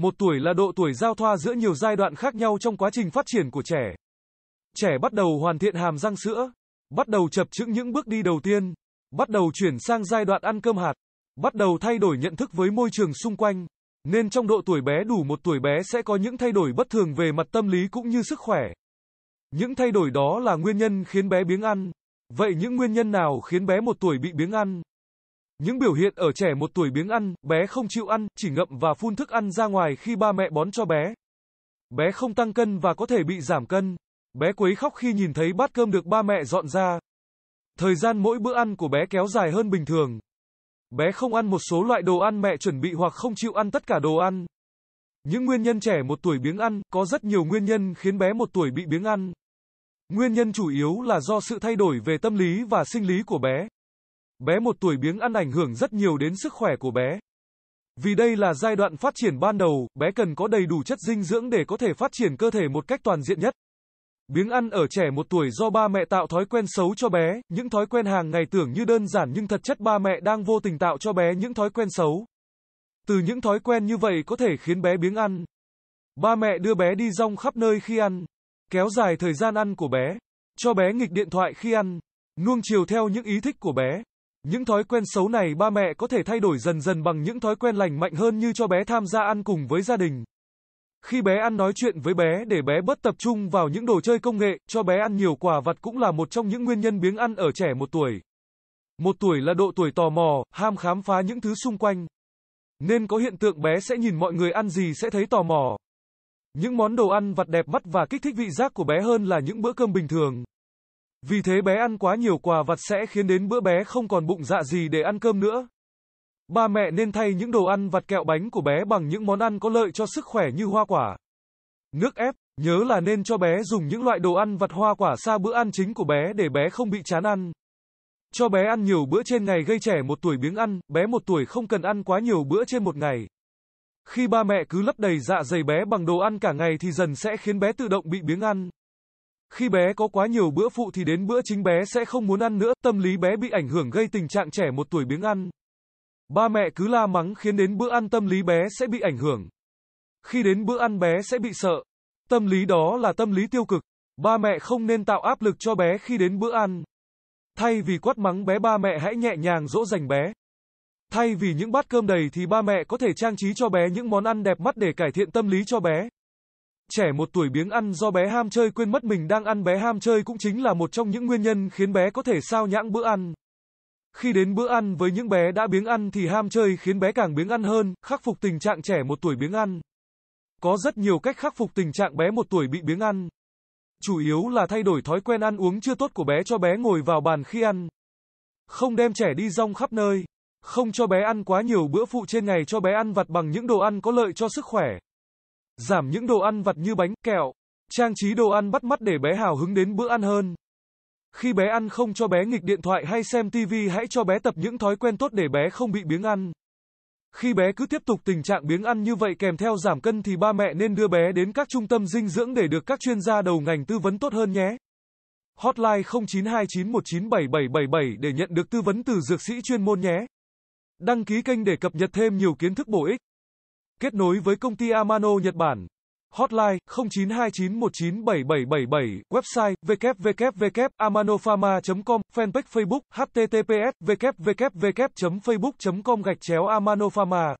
Một tuổi là độ tuổi giao thoa giữa nhiều giai đoạn khác nhau trong quá trình phát triển của trẻ. Trẻ bắt đầu hoàn thiện hàm răng sữa, bắt đầu chập chững những bước đi đầu tiên, bắt đầu chuyển sang giai đoạn ăn cơm hạt, bắt đầu thay đổi nhận thức với môi trường xung quanh. Nên trong độ tuổi bé đủ một tuổi bé sẽ có những thay đổi bất thường về mặt tâm lý cũng như sức khỏe. Những thay đổi đó là nguyên nhân khiến bé biếng ăn. Vậy những nguyên nhân nào khiến bé một tuổi bị biếng ăn? Những biểu hiện ở trẻ một tuổi biếng ăn, bé không chịu ăn, chỉ ngậm và phun thức ăn ra ngoài khi ba mẹ bón cho bé. Bé không tăng cân và có thể bị giảm cân. Bé quấy khóc khi nhìn thấy bát cơm được ba mẹ dọn ra. Thời gian mỗi bữa ăn của bé kéo dài hơn bình thường. Bé không ăn một số loại đồ ăn mẹ chuẩn bị hoặc không chịu ăn tất cả đồ ăn. Những nguyên nhân trẻ một tuổi biếng ăn, có rất nhiều nguyên nhân khiến bé một tuổi bị biếng ăn. Nguyên nhân chủ yếu là do sự thay đổi về tâm lý và sinh lý của bé. Bé một tuổi biếng ăn ảnh hưởng rất nhiều đến sức khỏe của bé. Vì đây là giai đoạn phát triển ban đầu, bé cần có đầy đủ chất dinh dưỡng để có thể phát triển cơ thể một cách toàn diện nhất. Biếng ăn ở trẻ một tuổi do ba mẹ tạo thói quen xấu cho bé, những thói quen hàng ngày tưởng như đơn giản nhưng thật chất ba mẹ đang vô tình tạo cho bé những thói quen xấu. Từ những thói quen như vậy có thể khiến bé biếng ăn. Ba mẹ đưa bé đi rong khắp nơi khi ăn, kéo dài thời gian ăn của bé, cho bé nghịch điện thoại khi ăn, nuông chiều theo những ý thích của bé. Những thói quen xấu này ba mẹ có thể thay đổi dần dần bằng những thói quen lành mạnh hơn như cho bé tham gia ăn cùng với gia đình. Khi bé ăn nói chuyện với bé để bé bớt tập trung vào những đồ chơi công nghệ, cho bé ăn nhiều quả vặt cũng là một trong những nguyên nhân biếng ăn ở trẻ một tuổi. Một tuổi là độ tuổi tò mò, ham khám phá những thứ xung quanh. Nên có hiện tượng bé sẽ nhìn mọi người ăn gì sẽ thấy tò mò. Những món đồ ăn vặt đẹp mắt và kích thích vị giác của bé hơn là những bữa cơm bình thường. Vì thế bé ăn quá nhiều quà vặt sẽ khiến đến bữa bé không còn bụng dạ gì để ăn cơm nữa. Ba mẹ nên thay những đồ ăn vặt kẹo bánh của bé bằng những món ăn có lợi cho sức khỏe như hoa quả. Nước ép, nhớ là nên cho bé dùng những loại đồ ăn vặt hoa quả xa bữa ăn chính của bé để bé không bị chán ăn. Cho bé ăn nhiều bữa trên ngày gây trẻ một tuổi biếng ăn, bé một tuổi không cần ăn quá nhiều bữa trên một ngày. Khi ba mẹ cứ lấp đầy dạ dày bé bằng đồ ăn cả ngày thì dần sẽ khiến bé tự động bị biếng ăn. Khi bé có quá nhiều bữa phụ thì đến bữa chính bé sẽ không muốn ăn nữa, tâm lý bé bị ảnh hưởng gây tình trạng trẻ một tuổi biếng ăn. Ba mẹ cứ la mắng khiến đến bữa ăn tâm lý bé sẽ bị ảnh hưởng. Khi đến bữa ăn bé sẽ bị sợ. Tâm lý đó là tâm lý tiêu cực. Ba mẹ không nên tạo áp lực cho bé khi đến bữa ăn. Thay vì quát mắng bé ba mẹ hãy nhẹ nhàng dỗ dành bé. Thay vì những bát cơm đầy thì ba mẹ có thể trang trí cho bé những món ăn đẹp mắt để cải thiện tâm lý cho bé. Trẻ một tuổi biếng ăn do bé ham chơi quên mất mình đang ăn bé ham chơi cũng chính là một trong những nguyên nhân khiến bé có thể sao nhãng bữa ăn. Khi đến bữa ăn với những bé đã biếng ăn thì ham chơi khiến bé càng biếng ăn hơn, khắc phục tình trạng trẻ một tuổi biếng ăn. Có rất nhiều cách khắc phục tình trạng bé một tuổi bị biếng ăn. Chủ yếu là thay đổi thói quen ăn uống chưa tốt của bé cho bé ngồi vào bàn khi ăn. Không đem trẻ đi rong khắp nơi. Không cho bé ăn quá nhiều bữa phụ trên ngày cho bé ăn vặt bằng những đồ ăn có lợi cho sức khỏe giảm những đồ ăn vặt như bánh, kẹo, trang trí đồ ăn bắt mắt để bé hào hứng đến bữa ăn hơn. Khi bé ăn không cho bé nghịch điện thoại hay xem tivi hãy cho bé tập những thói quen tốt để bé không bị biếng ăn. Khi bé cứ tiếp tục tình trạng biếng ăn như vậy kèm theo giảm cân thì ba mẹ nên đưa bé đến các trung tâm dinh dưỡng để được các chuyên gia đầu ngành tư vấn tốt hơn nhé. Hotline 0929197777 để nhận được tư vấn từ dược sĩ chuyên môn nhé. Đăng ký kênh để cập nhật thêm nhiều kiến thức bổ ích. Kết nối với công ty Amano Nhật Bản. Hotline 0929197777, website www.amanopharma.com, fanpage Facebook https www.facebook.com gạch chéo amanopharma.